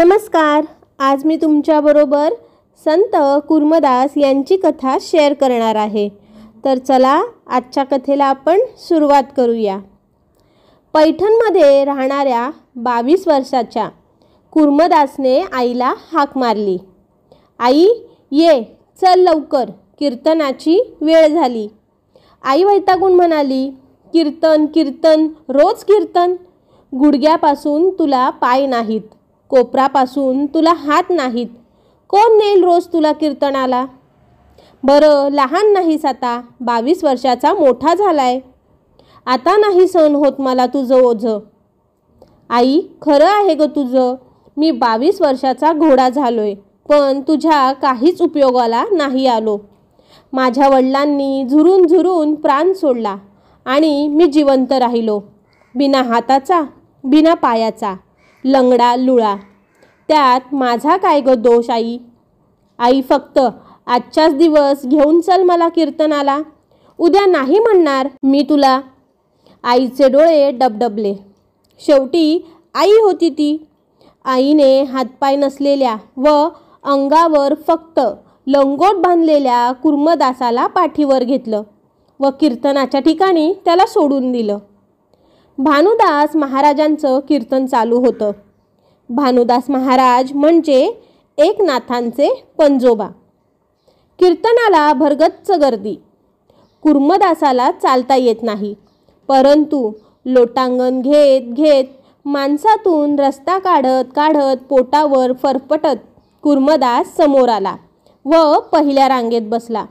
नमस्कार आज मी तुमच्याबरोबर संत कुर्मदास यांची कथा शेअर करणार आहे तर चला आजच्या कथेला आपण सुरुवात करूया पैठणमध्ये राहणाऱ्या बावीस वर्षाच्या कुर्मदासने आईला हाक मारली आई ये चल लवकर कीर्तनाची वेळ झाली आई वैतागून म्हणाली कीर्तन कीर्तन रोज कीर्तन गुडघ्यापासून तुला पाय नाहीत कोपरापासून तुला हात नाहीत कोण नेईल रोज तुला कीर्तनाला बरं लहान नाहीस आता बावीस वर्षाचा मोठा झालाय आता नाही सण होत मला तुझं ओझं आई खरं आहे ग तुझं मी बावीस वर्षाचा घोडा झालोय पण तुझ्या काहीच उपयोगाला नाही आलो माझ्या वडिलांनी झुरून झुरून प्राण सोडला आणि मी जिवंत राहिलो बिना हाताचा बिना पायाचा लंगडा लुळा त्यात माझा काय ग दोष आई आई फक्त आजच्याच दिवस घेऊन चल मला कीर्तनाला उद्या नाही म्हणणार मी तुला आईचे डोळे डबडबले शेवटी आई होती ती आईने हातपाय नसलेल्या व अंगावर फक्त लंगोट बांधलेल्या कुर्मदासाला पाठीवर घेतलं व कीर्तनाच्या ठिकाणी त्याला सोडून दिलं भानुदास महाराजांचं कीर्तन चालू होतं भानुदास महाराज म्हणजे एकनाथांचे पंजोबा कीर्तनाला भरगच्च गर्दी कुर्मदासाला चालता येत नाही परंतु लोटांगण घेत घेत माणसातून रस्ता काढत काढत पोटावर फरफटत कुर्मदास समोर आला व पहिल्या रांगेत बसला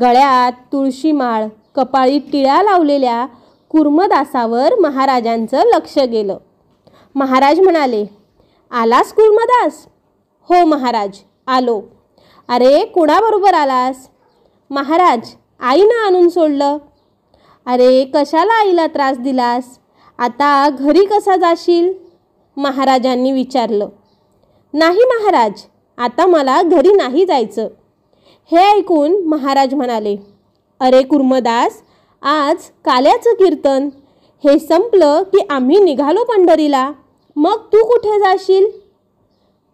गळ्यात तुळशी माळ कपाळी टिळा लावलेल्या कुर्मदासावर महाराजांचं लक्ष गेलं महाराज म्हणाले आलास कुर्मदास हो महाराज आलो अरे कुणाबरोबर आलास महाराज आईनं आणून सोडलं अरे कशाला आईला त्रास दिलास आता घरी कसा जाशील महाराजांनी विचारलं नाही महाराज आता मला घरी नाही जायचं हे ऐकून महाराज म्हणाले अरे कुर्मदास आज काल्याचं कीर्तन हे संपलं की आम्ही निघालो पंढरीला मग तू कुठे जाशील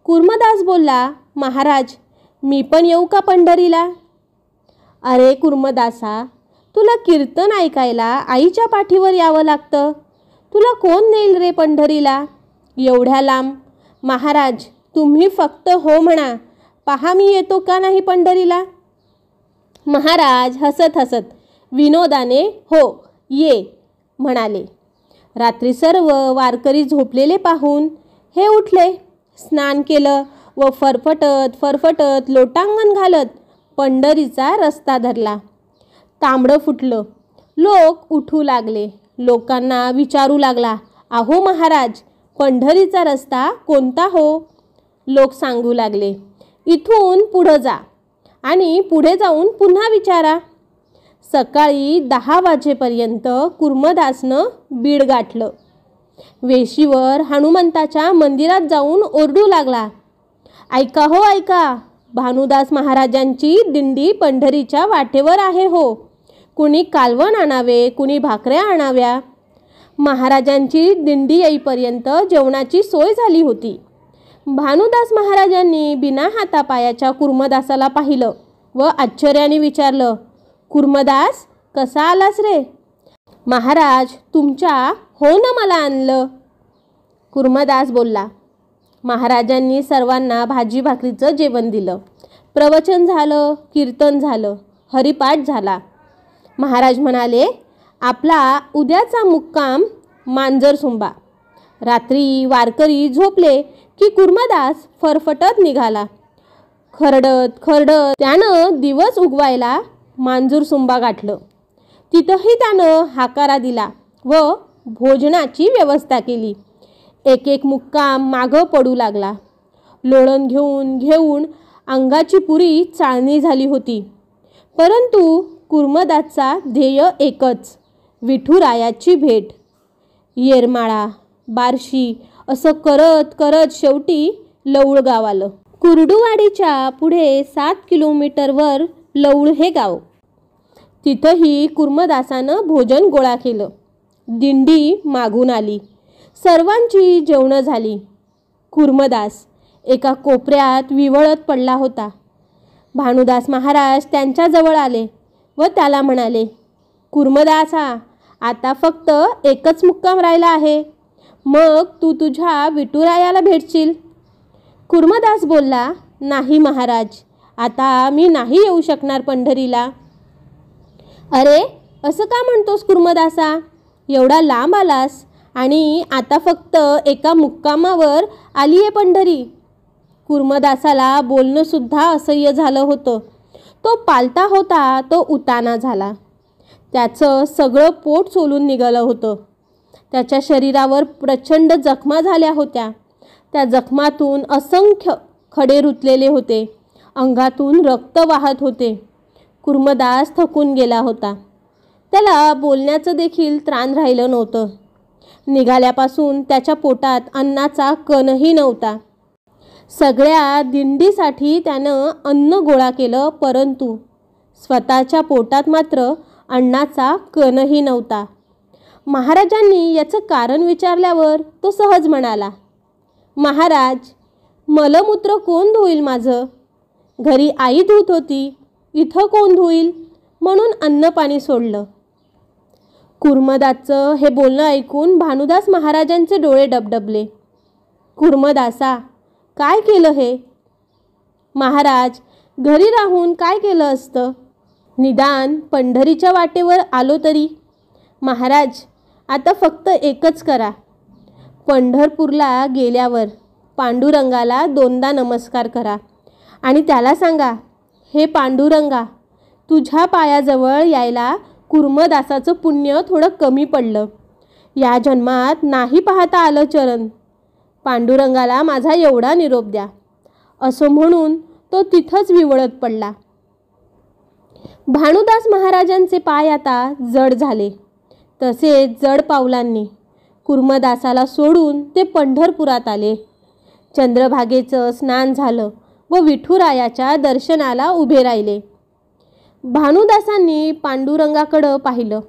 कुर्मदास बोलला महाराज मी पण येऊ का पंढरीला अरे कुर्मदासा तुला कीर्तन ऐकायला आईच्या पाठीवर यावं लागतं तुला कोण नेईल रे पंढरीला एवढ्या लांब महाराज तुम्ही फक्त हो म्हणा पहा मी येतो का नाही पंढरीला महाराज हसत हसत विनोदाने हो ये म्हणाले रात्री सर्व वारकरी झोपलेले पाहून हे उठले स्नान केलं व फरफटत फरफटत लोटांगण घालत पंढरीचा रस्ता धरला तांबडं फुटलं लोक उठू लागले लोकांना विचारू लागला आहो महाराज पंढरीचा रस्ता कोणता हो लोक सांगू लागले इथून पुढं जा आणि पुढे जाऊन पुन्हा विचारा सकाळी दहा वाजेपर्यंत कुर्मदासनं बीड गाठलं वेशीवर हनुमंताच्या मंदिरात जाऊन ओरडू लागला ऐका हो ऐका भानुदास महाराजांची दिंडी पंढरीच्या वाटेवर आहे हो कुणी कालवण आणावे कुणी भाकऱ्या आणाव्या महाराजांची दिंडी येईपर्यंत जेवणाची सोय झाली होती भानुदास महाराजांनी बिना हातापायाच्या कुर्मदासाला पाहिलं व आश्चर्याने विचारलं कुर्मदास कसा आलास रे महाराज तुमच्या हो न मला आणलं कुर्मदास बोलला महाराजांनी सर्वांना भाजी भाकरीचं जेवण दिलं प्रवचन झालं कीर्तन झालं हरिपाठ झाला महाराज म्हणाले आपला उद्याचा मुक्काम मांजर सुंबा रात्री वारकरी झोपले की कुर्मदास फरफटत निघाला खरडत खरडत त्यानं दिवस उगवायला मांजूर सुंबा गाठलं तिथंही त्यानं हाकारा दिला व भोजनाची व्यवस्था केली एक एक मुक्काम मागं पडू लागला लोळण घेऊन घेऊन अंगाची पुरी चाळणी झाली होती परंतु कुर्मदाचा ध्येय एकच विठुरायाची भेट येरमाळा बारशी असं करत करत शेवटी लवळ गाव आलं कुर्डुवाडीच्या पुढे सात किलोमीटरवर लवळ हे गाव तिथंही कुर्मदासानं भोजन गोळा केलं दिंडी मागून आली सर्वांची जेवणं झाली कुर्मदास एका कोपऱ्यात विवळत पडला होता भानुदास महाराज त्यांच्याजवळ आले व त्याला म्हणाले हा आता फक्त एकच मुक्काम राहिला आहे मग तू तु तुझ्या विठुरायाला भेटशील कुर्मदास बोलला नाही महाराज आता मी नाही येऊ शकणार पंढरीला अरे असं का म्हणतोस कुर्मदासा एवढा लांब आलास आणि आता फक्त एका मुक्कामावर आली आहे पंढरी कुर्मदासाला बोलणंसुद्धा असह्य झालं होतं तो पालता होता तो उताना झाला त्याचं सगळं पोट सोलून निघालं होतं त्याच्या शरीरावर प्रचंड जखमा झाल्या होत्या त्या जखमातून असंख्य खडे रुतलेले होते अंगातून रक्त वाहत होते कुर्मदास थकून गेला होता त्याला बोलण्याचं देखील त्राण राहिलं नव्हतं निघाल्यापासून त्याच्या पोटात अन्नाचा कणही नव्हता सगळ्या दिंडीसाठी त्यानं अन्न गोळा केलं परंतु स्वतःच्या पोटात मात्र अन्नाचा कणही नव्हता महाराजांनी याचं कारण विचारल्यावर तो सहज म्हणाला महाराज मलमूत्र कोण धुईल माझं घरी आई धुत होती इथं कोण धुईल म्हणून अन्न पाणी सोडलं कुर्मदासचं हे बोलणं ऐकून भानुदास महाराजांचे डोळे डबडबले कुर्मदासा काय केलं हे महाराज घरी राहून काय केलं असतं निदान पंढरीच्या वाटेवर आलो तरी महाराज आता फक्त एकच करा पंढरपूरला गेल्यावर पांडुरंगाला दोनदा नमस्कार करा आणि त्याला सांगा हे पांडुरंगा तुझ्या पायाजवळ यायला कुर्मदासाचं पुण्य थोडं कमी पडलं या जन्मात नाही पाहता आलं चरण पांडुरंगाला माझा एवढा निरोप द्या असं म्हणून तो तिथंच विवळत पडला भानुदास महाराजांचे पाय आता जड झाले तसेच जड पावलांनी कुर्मदासाला सोडून ते पंढरपुरात आले चंद्रभागेचं स्नान झालं व विठुरायाच्या दर्शनाला उभे राहिले भानुदासांनी पांडुरंगाकडं पाहिलं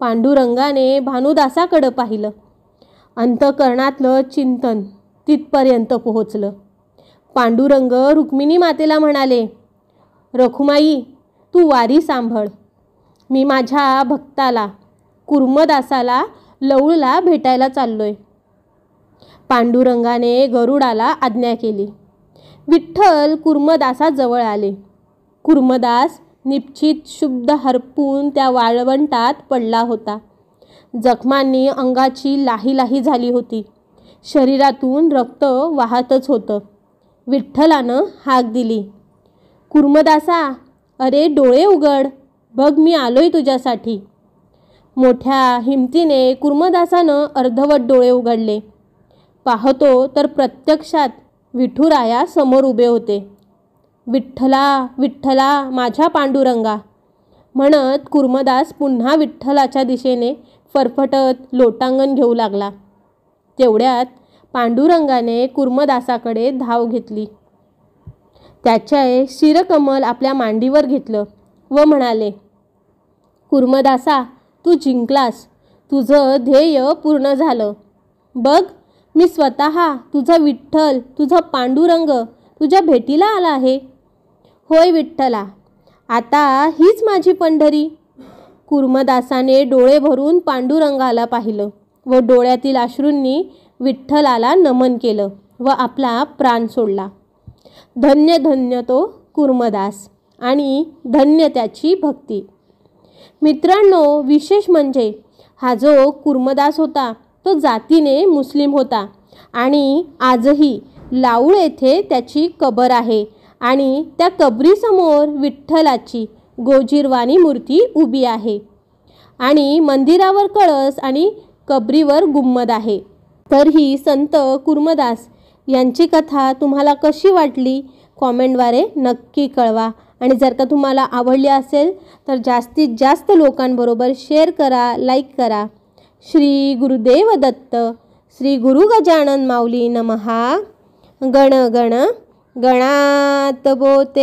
पांडुरंगाने भानुदासाकडं पाहिलं अंतकरणातलं चिंतन तिथपर्यंत पोहोचलं पांडुरंग रुक्मिणी मातेला म्हणाले रखुमाई तू वारी सांभाळ मी माझ्या भक्ताला कुर्मदासाला लवळला भेटायला चाललोय पांडुरंगाने गरुडाला आज्ञा केली विठ्ठल कुर्मदासाजवळ आले कुर्मदास निप्चित शुद्ध हरपून त्या वाळवंटात पडला होता जखमांनी अंगाची लाही लाही झाली होती शरीरातून रक्त वाहतच होतं विठ्ठलानं हाक दिली कुर्मदासा अरे डोळे उघड बघ मी आलोय तुझ्यासाठी मोठ्या हिमतीने कुर्मदासानं अर्धवट डोळे उघडले पाहतो तर प्रत्यक्षात विठुराया समोर उभे होते विठ्ठला विठ्ठला माझ्या पांडुरंगा म्हणत कुर्मदास पुन्हा विठ्ठलाच्या दिशेने फरफटत लोटांगण घेऊ लागला तेवढ्यात पांडुरंगाने कुर्मदासाकडे धाव घेतली त्याच्या शिरकमल आपल्या मांडीवर घेतलं व म्हणाले कुर्मदासा तू जिंकलास तुझं ध्येय पूर्ण झालं बघ मी स्वतः तुझा विठ्ठल तुझा पांडुरंग तुझ्या भेटीला आला आहे होय विठ्ठला आता हीच माझी पंढरी कुर्मदासाने डोळे भरून पांडुरंगाला पाहिलं व डोळ्यातील अश्रूंनी विठ्ठलाला नमन केलं व आपला प्राण सोडला धन्य धन्य तो कुर्मदास आणि धन्य त्याची भक्ती मित्रांनो विशेष म्हणजे हा जो कुर्मदास होता तो जातीने मुस्लिम होता आणि आजही लाऊळ येथे त्याची कबर आहे आणि त्या कबरीसमोर विठ्ठलाची गोजीरवाणी मूर्ती उभी आहे आणि मंदिरावर कळस आणि कबरीवर गुम्मद आहे तर ही संत कुर्मदास यांची कथा तुम्हाला कशी वाटली कॉमेंटद्वारे नक्की कळवा आणि जर का तुम्हाला आवडली असेल तर जास्तीत जास्त लोकांबरोबर शेअर करा लाईक करा श्री गुरुदेव दत्त श्री गुरु गजानन माऊली नमहा गण गण गणात बोते